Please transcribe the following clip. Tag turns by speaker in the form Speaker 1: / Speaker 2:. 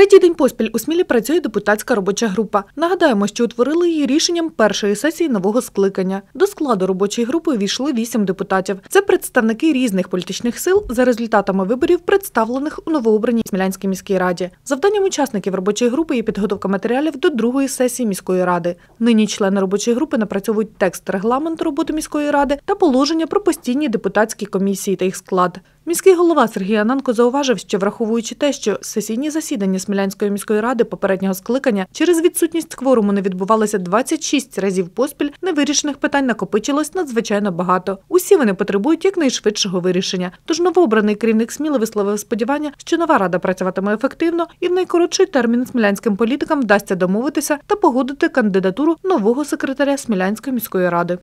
Speaker 1: Третій день поспіль у Смілі працює депутатська робоча група. Нагадаємо, що утворили її рішенням першої сесії нового скликання. До складу робочої групи увійшли вісім депутатів. Це представники різних політичних сил за результатами виборів, представлених у новообраній Смілянській міській раді. Завданням учасників робочої групи є підготовка матеріалів до другої сесії міської ради. Нині члени робочої групи напрацьовують текст регламенту роботи міської ради та положення про постійні депутатські комісії та їх склад. Міський голова Сергій Ананко зауважив, що враховуючи те, що сесійні засідання Смілянської міської ради попереднього скликання через відсутність кворуму не відбувалося 26 разів поспіль, невирішених питань накопичилось надзвичайно багато. Усі вони потребують якнайшвидшого вирішення. Тож новообраний керівник Сміли висловив сподівання, що нова рада працюватиме ефективно і в найкоротший термін смілянським політикам вдасться домовитися та погодити кандидатуру нового секретаря Смілянської міської ради.